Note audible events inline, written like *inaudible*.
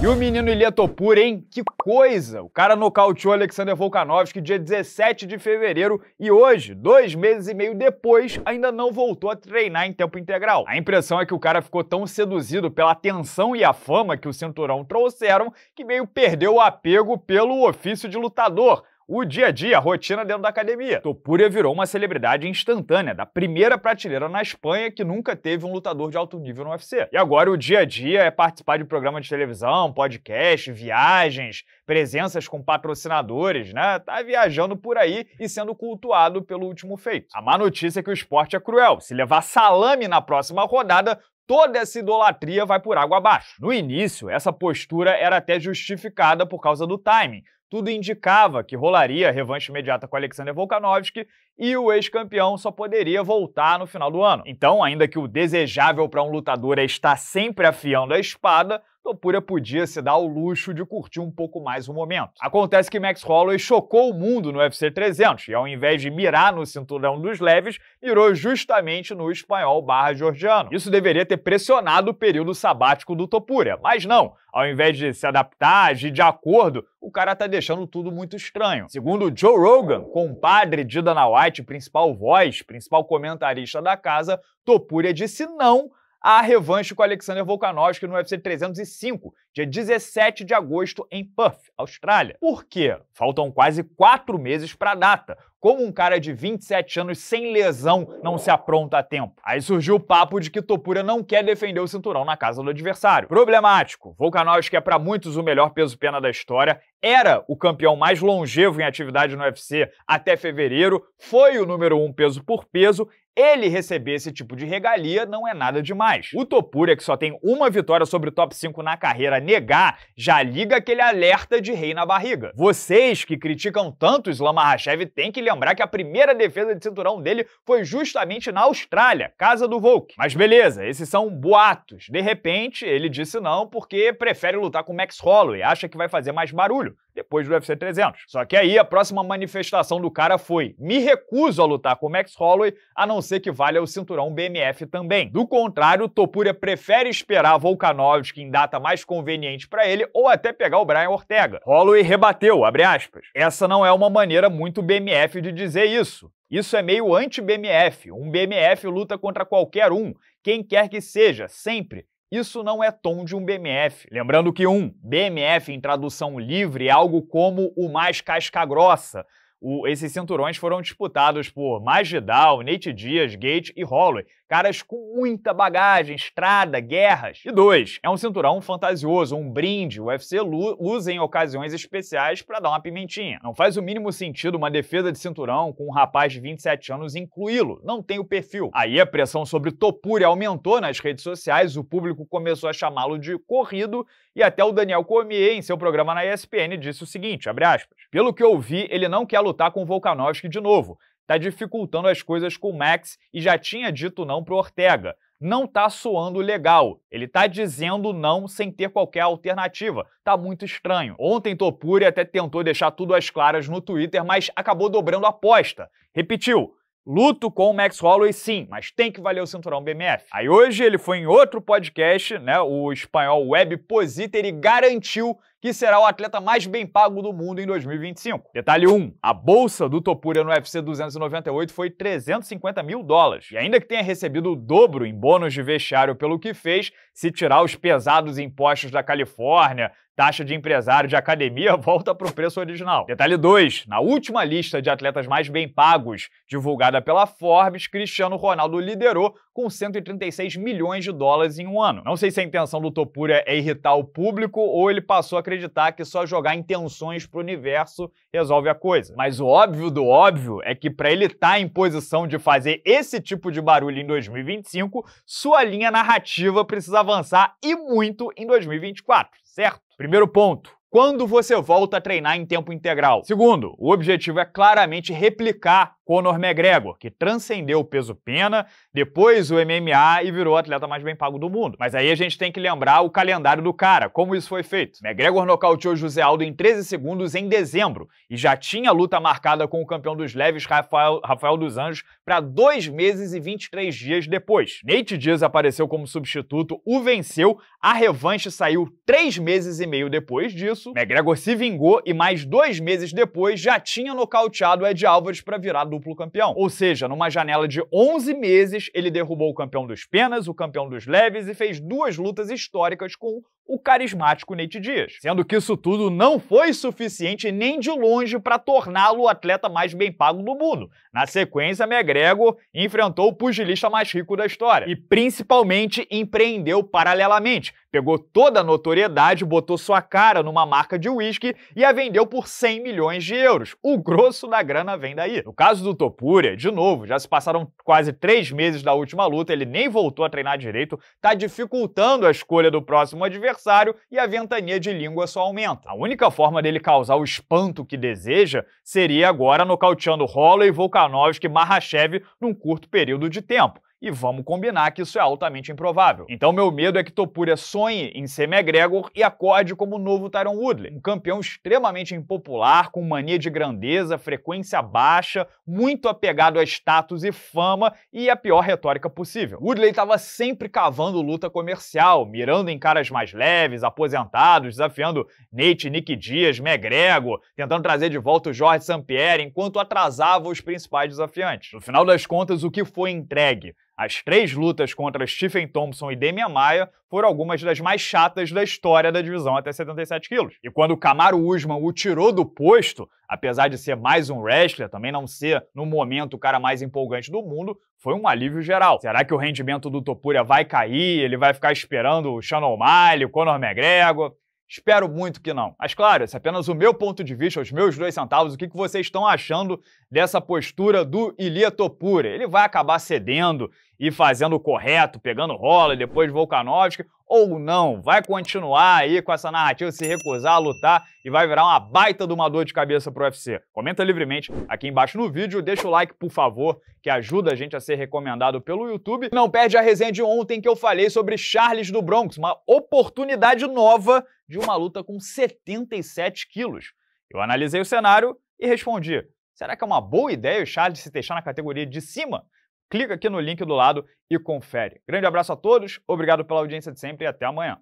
E o menino Ilha Topur, hein? Que coisa! O cara nocauteou Alexander Volkanovski dia 17 de fevereiro e hoje, dois meses e meio depois, ainda não voltou a treinar em tempo integral. A impressão é que o cara ficou tão seduzido pela atenção e a fama que o cinturão trouxeram que meio perdeu o apego pelo ofício de lutador o dia a dia, a rotina dentro da academia. Topuria virou uma celebridade instantânea, da primeira prateleira na Espanha que nunca teve um lutador de alto nível no UFC. E agora o dia a dia é participar de programas de televisão, podcast, viagens, presenças com patrocinadores, né? Tá viajando por aí e sendo cultuado pelo último feito. A má notícia é que o esporte é cruel. Se levar salame na próxima rodada, toda essa idolatria vai por água abaixo. No início, essa postura era até justificada por causa do timing, tudo indicava que rolaria a revanche imediata com Alexander Volkanovski e o ex-campeão só poderia voltar no final do ano. Então, ainda que o desejável para um lutador é estar sempre afiando a espada, Topuria podia se dar o luxo de curtir um pouco mais o momento. Acontece que Max Holloway chocou o mundo no UFC 300 e, ao invés de mirar no cinturão dos leves, mirou justamente no espanhol barra georgiano. Isso deveria ter pressionado o período sabático do Topuria, mas não. Ao invés de se adaptar, agir de acordo, o cara tá deixando tudo muito estranho. Segundo Joe Rogan, compadre de Dana White, principal voz, principal comentarista da casa, Topuria disse não a revanche com Alexander Volkanovski no UFC 305, dia 17 de agosto, em Perth, Austrália. Por quê? Faltam quase quatro meses para a data. Como um cara de 27 anos sem lesão não se apronta a tempo? Aí surgiu o papo de que Topura não quer defender o cinturão na casa do adversário. Problemático. Volkanovski é para muitos o melhor peso-pena da história, era o campeão mais longevo em atividade no UFC até fevereiro, foi o número um peso por peso ele receber esse tipo de regalia não é nada demais. O Topuria, que só tem uma vitória sobre o top 5 na carreira, negar, já liga aquele alerta de rei na barriga. Vocês que criticam tanto o Islam Makhachev têm que lembrar que a primeira defesa de cinturão dele foi justamente na Austrália, casa do Volk. Mas beleza, esses são boatos. De repente, ele disse não porque prefere lutar com Max Holloway, acha que vai fazer mais barulho depois do UFC 300. Só que aí a próxima manifestação do cara foi: "Me recuso a lutar com Max Holloway, a não mudança equivale ao cinturão BMF também. Do contrário, Topuria prefere esperar Volkanovski em data mais conveniente para ele ou até pegar o Brian Ortega. Holloway rebateu, abre aspas. Essa não é uma maneira muito BMF de dizer isso. Isso é meio anti-BMF. Um BMF luta contra qualquer um, quem quer que seja, sempre. Isso não é tom de um BMF. Lembrando que um BMF em tradução livre é algo como o mais casca grossa, o, esses cinturões foram disputados por Masvidal, Nate Diaz, Gate e Holloway. Caras com muita bagagem, estrada, guerras. E dois, é um cinturão fantasioso, um brinde. O UFC usa em ocasiões especiais para dar uma pimentinha. Não faz o mínimo sentido uma defesa de cinturão com um rapaz de 27 anos incluí-lo. Não tem o perfil. Aí a pressão sobre Topuri aumentou nas redes sociais, o público começou a chamá-lo de corrido e até o Daniel Cormier, em seu programa na ESPN, disse o seguinte, aspas, Pelo que eu vi, ele não quer lutar com o Volkanovski de novo. Tá dificultando as coisas com o Max e já tinha dito não pro Ortega. Não tá soando legal. Ele tá dizendo não sem ter qualquer alternativa. Tá muito estranho. Ontem Topuri até tentou deixar tudo às claras no Twitter, mas acabou dobrando a aposta. Repetiu: Luto com o Max Holloway, sim, mas tem que valer o cinturão BMF. Aí hoje ele foi em outro podcast, né, o espanhol Web Positer, e garantiu que será o atleta mais bem pago do mundo em 2025. Detalhe 1. A bolsa do Topuria no UFC 298 foi 350 mil dólares. E ainda que tenha recebido o dobro em bônus de vestiário pelo que fez, se tirar os pesados impostos da Califórnia, taxa de empresário de academia *laughs* volta para o preço original. Detalhe 2. Na última lista de atletas mais bem pagos, divulgada pela Forbes, Cristiano Ronaldo liderou com 136 milhões de dólares em um ano. Não sei se a intenção do Topuria é irritar o público ou ele passou a acreditar que só jogar intenções para o universo resolve a coisa. Mas o óbvio do óbvio é que para ele estar tá em posição de fazer esse tipo de barulho em 2025, sua linha narrativa precisa avançar e muito em 2024, certo? Primeiro ponto. Quando você volta a treinar em tempo integral? Segundo, o objetivo é claramente replicar Conor McGregor, que transcendeu o peso pena, depois o MMA e virou o atleta mais bem pago do mundo. Mas aí a gente tem que lembrar o calendário do cara, como isso foi feito. McGregor nocauteou José Aldo em 13 segundos em dezembro e já tinha luta marcada com o campeão dos leves Rafael, Rafael dos Anjos para dois meses e 23 dias depois. Nate Diaz apareceu como substituto, o venceu, a revanche saiu três meses e meio depois disso. McGregor se vingou e mais dois meses depois já tinha nocauteado Ed Álvares para virar do duplo campeão. Ou seja, numa janela de 11 meses, ele derrubou o campeão dos penas, o campeão dos leves e fez duas lutas históricas com o carismático Nate Dias. Sendo que isso tudo não foi suficiente nem de longe para torná-lo o atleta mais bem pago do mundo. Na sequência, McGregor enfrentou o pugilista mais rico da história e principalmente empreendeu paralelamente. Pegou toda a notoriedade, botou sua cara numa marca de uísque e a vendeu por 100 milhões de euros. O grosso da grana vem daí. No caso do Topuria, de novo, já se passaram quase três meses da última luta, ele nem voltou a treinar direito, tá dificultando a escolha do próximo adversário adversário e a ventania de língua só aumenta. A única forma dele causar o espanto que deseja seria agora nocauteando Holloway, Volkanovski e Mahashev num curto período de tempo. E vamos combinar que isso é altamente improvável. Então meu medo é que Topuria sonhe em ser McGregor e acorde como o novo Tyron Woodley, um campeão extremamente impopular, com mania de grandeza, frequência baixa, muito apegado a status e fama e a pior retórica possível. Woodley estava sempre cavando luta comercial, mirando em caras mais leves, aposentados, desafiando Nate, Nick Dias, McGregor, tentando trazer de volta o Jorge Sampieri, enquanto atrasava os principais desafiantes. No final das contas, o que foi entregue? As três lutas contra Stephen Thompson e Demian Maia foram algumas das mais chatas da história da divisão até 77 quilos. E quando o Camaro Usman o tirou do posto, apesar de ser mais um wrestler, também não ser, no momento, o cara mais empolgante do mundo, foi um alívio geral. Será que o rendimento do Topuria vai cair? Ele vai ficar esperando o Sean O'Malley, o Conor McGregor? Espero muito que não. Mas claro, esse é apenas o meu ponto de vista, os meus dois centavos. O que vocês estão achando dessa postura do Ilia Topuria? Ele vai acabar cedendo e fazendo o correto, pegando rola, e depois Volkanovski, ou não, vai continuar aí com essa narrativa, se recusar a lutar e vai virar uma baita de uma dor de cabeça pro UFC? Comenta livremente aqui embaixo no vídeo, deixa o like por favor, que ajuda a gente a ser recomendado pelo YouTube. Não perde a resenha de ontem que eu falei sobre Charles do Bronx, uma oportunidade nova de uma luta com 77 quilos. Eu analisei o cenário e respondi, será que é uma boa ideia o Charles se deixar na categoria de cima? clica aqui no link do lado e confere. Grande abraço a todos, obrigado pela audiência de sempre e até amanhã.